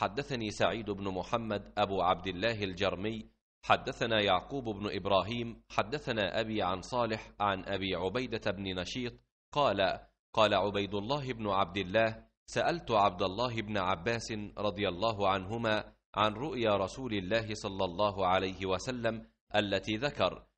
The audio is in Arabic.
حدثني سعيد بن محمد أبو عبد الله الجرمي حدثنا يعقوب بن إبراهيم حدثنا أبي عن صالح عن أبي عبيدة بن نشيط قال قال عبيد الله بن عبد الله سألت عبد الله بن عباس رضي الله عنهما عن رؤيا رسول الله صلى الله عليه وسلم التي ذكر